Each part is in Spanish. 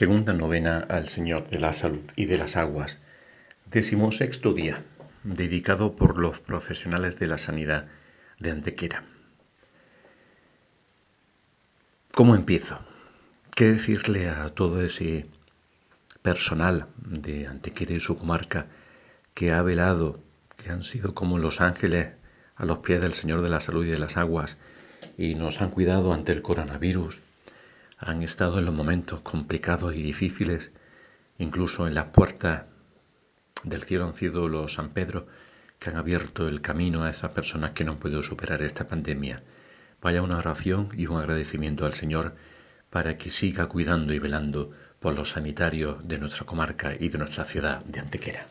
Segunda novena al Señor de la Salud y de las Aguas. Decimosexto día, dedicado por los profesionales de la sanidad de Antequera. ¿Cómo empiezo? ¿Qué decirle a todo ese personal de Antequera y su comarca que ha velado, que han sido como los ángeles a los pies del Señor de la Salud y de las Aguas y nos han cuidado ante el coronavirus han estado en los momentos complicados y difíciles, incluso en las puertas del cielo han sido los San Pedro que han abierto el camino a esas personas que no han podido superar esta pandemia. Vaya una oración y un agradecimiento al Señor para que siga cuidando y velando por los sanitarios de nuestra comarca y de nuestra ciudad de Antequera.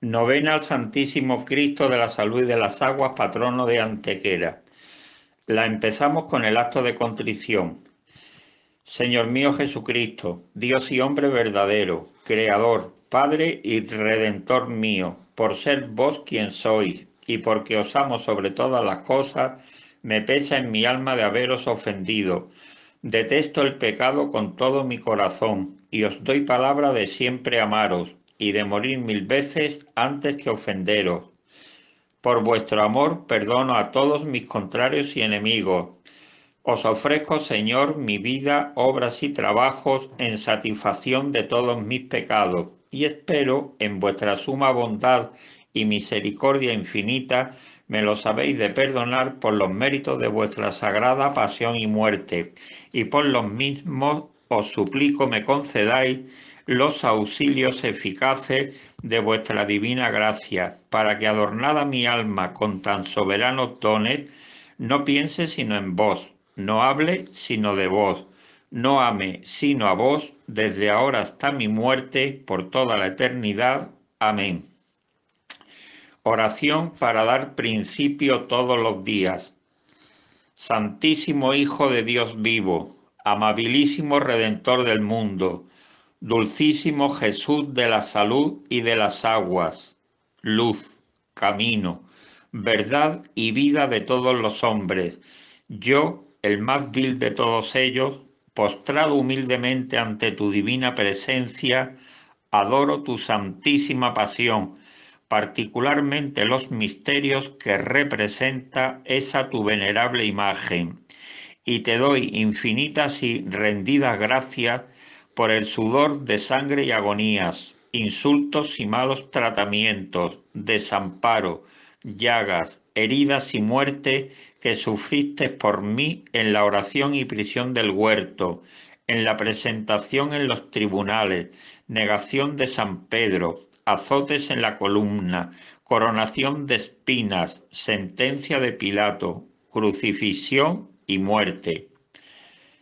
Novena al Santísimo Cristo de la Salud y de las Aguas, patrono de Antequera. La empezamos con el acto de contrición. Señor mío Jesucristo, Dios y hombre verdadero, Creador, Padre y Redentor mío, por ser vos quien sois y porque os amo sobre todas las cosas, me pesa en mi alma de haberos ofendido. Detesto el pecado con todo mi corazón y os doy palabra de siempre amaros y de morir mil veces antes que ofenderos. Por vuestro amor, perdono a todos mis contrarios y enemigos. Os ofrezco, Señor, mi vida, obras y trabajos en satisfacción de todos mis pecados, y espero en vuestra suma bondad y misericordia infinita, me los sabéis de perdonar por los méritos de vuestra sagrada pasión y muerte, y por los mismos os suplico me concedáis los auxilios eficaces de vuestra divina gracia, para que adornada mi alma con tan soberanos dones, no piense sino en vos, no hable sino de vos, no ame sino a vos, desde ahora hasta mi muerte, por toda la eternidad. Amén. Oración para dar principio todos los días. Santísimo Hijo de Dios vivo, amabilísimo Redentor del mundo, Dulcísimo Jesús de la salud y de las aguas, luz, camino, verdad y vida de todos los hombres, yo, el más vil de todos ellos, postrado humildemente ante tu divina presencia, adoro tu santísima pasión, particularmente los misterios que representa esa tu venerable imagen. Y te doy infinitas y rendidas gracias por el sudor de sangre y agonías, insultos y malos tratamientos, desamparo, llagas, heridas y muerte que sufriste por mí en la oración y prisión del huerto, en la presentación en los tribunales, negación de San Pedro, azotes en la columna, coronación de espinas, sentencia de Pilato, crucifixión y muerte.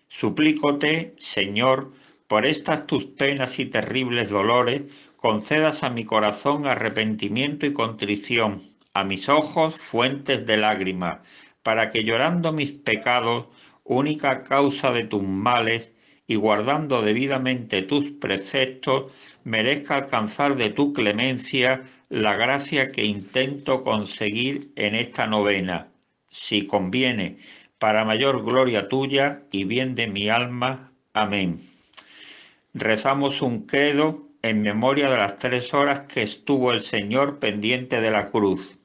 Suplícote, Señor, por estas tus penas y terribles dolores, concedas a mi corazón arrepentimiento y contrición, a mis ojos fuentes de lágrimas, para que llorando mis pecados, única causa de tus males, y guardando debidamente tus preceptos, merezca alcanzar de tu clemencia la gracia que intento conseguir en esta novena, si conviene, para mayor gloria tuya y bien de mi alma. Amén rezamos un credo en memoria de las tres horas que estuvo el Señor pendiente de la cruz.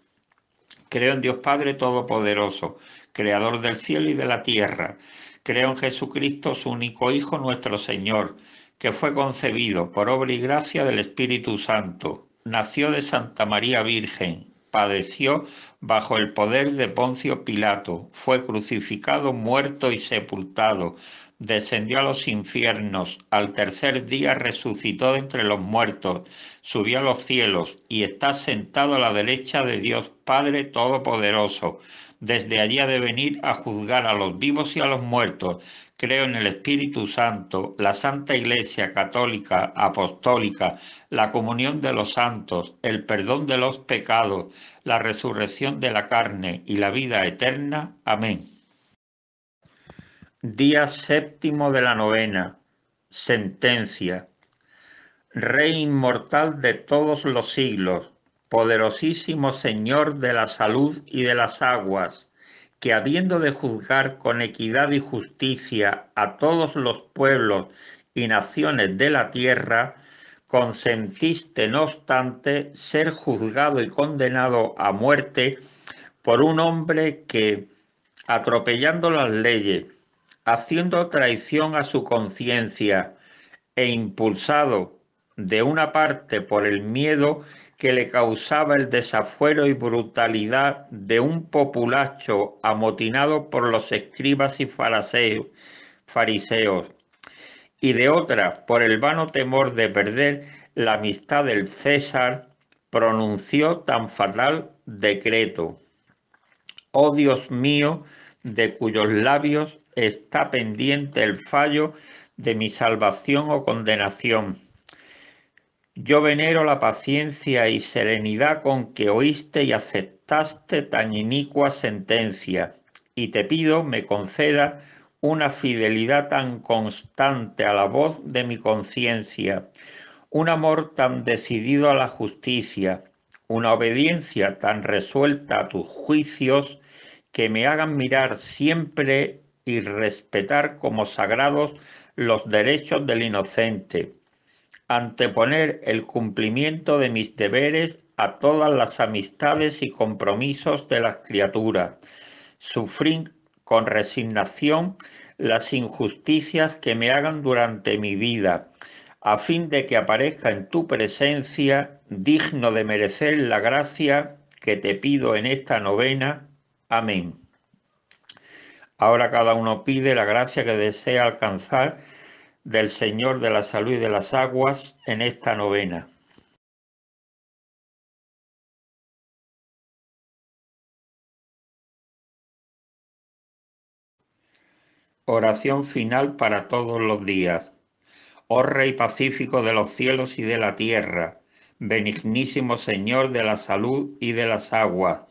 Creo en Dios Padre Todopoderoso, Creador del cielo y de la tierra. Creo en Jesucristo, su único Hijo, nuestro Señor, que fue concebido por obra y gracia del Espíritu Santo. Nació de Santa María Virgen, padeció bajo el poder de Poncio Pilato, fue crucificado, muerto y sepultado descendió a los infiernos, al tercer día resucitó de entre los muertos, subió a los cielos y está sentado a la derecha de Dios Padre Todopoderoso. Desde allí ha de venir a juzgar a los vivos y a los muertos. Creo en el Espíritu Santo, la Santa Iglesia Católica, Apostólica, la comunión de los santos, el perdón de los pecados, la resurrección de la carne y la vida eterna. Amén. Día séptimo de la novena. Sentencia. Rey inmortal de todos los siglos, poderosísimo Señor de la salud y de las aguas, que habiendo de juzgar con equidad y justicia a todos los pueblos y naciones de la tierra, consentiste no obstante ser juzgado y condenado a muerte por un hombre que, atropellando las leyes, haciendo traición a su conciencia e impulsado de una parte por el miedo que le causaba el desafuero y brutalidad de un populacho amotinado por los escribas y fariseos, y de otra por el vano temor de perder la amistad del César, pronunció tan fatal decreto. Oh Dios mío, de cuyos labios está pendiente el fallo de mi salvación o condenación. Yo venero la paciencia y serenidad con que oíste y aceptaste tan inicua sentencia, y te pido me conceda una fidelidad tan constante a la voz de mi conciencia, un amor tan decidido a la justicia, una obediencia tan resuelta a tus juicios, que me hagan mirar siempre y respetar como sagrados los derechos del inocente, anteponer el cumplimiento de mis deberes a todas las amistades y compromisos de las criaturas, sufrir con resignación las injusticias que me hagan durante mi vida, a fin de que aparezca en tu presencia digno de merecer la gracia que te pido en esta novena. Amén. Ahora cada uno pide la gracia que desea alcanzar del Señor de la Salud y de las Aguas en esta novena. Oración final para todos los días. Oh Rey Pacífico de los cielos y de la tierra, benignísimo Señor de la salud y de las aguas,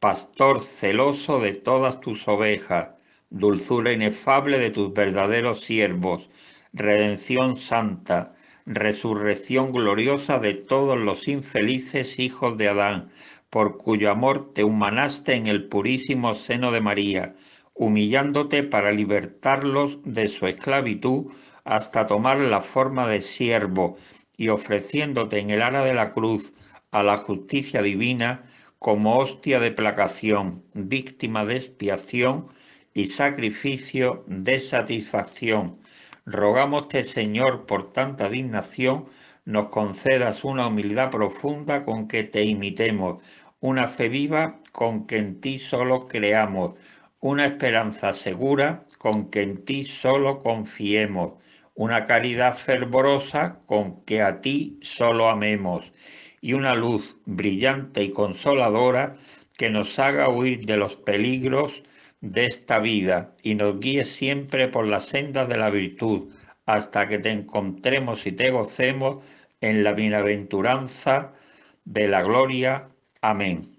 pastor celoso de todas tus ovejas, dulzura inefable de tus verdaderos siervos, redención santa, resurrección gloriosa de todos los infelices hijos de Adán, por cuyo amor te humanaste en el purísimo seno de María, humillándote para libertarlos de su esclavitud hasta tomar la forma de siervo y ofreciéndote en el ara de la cruz a la justicia divina como hostia de placación, víctima de expiación y sacrificio de satisfacción. Rogamoste, Señor, por tanta dignación, nos concedas una humildad profunda con que te imitemos, una fe viva con que en ti solo creamos, una esperanza segura con que en ti solo confiemos, una caridad fervorosa con que a ti solo amemos, y una luz brillante y consoladora que nos haga huir de los peligros de esta vida y nos guíe siempre por la senda de la virtud, hasta que te encontremos y te gocemos en la bienaventuranza de la gloria. Amén.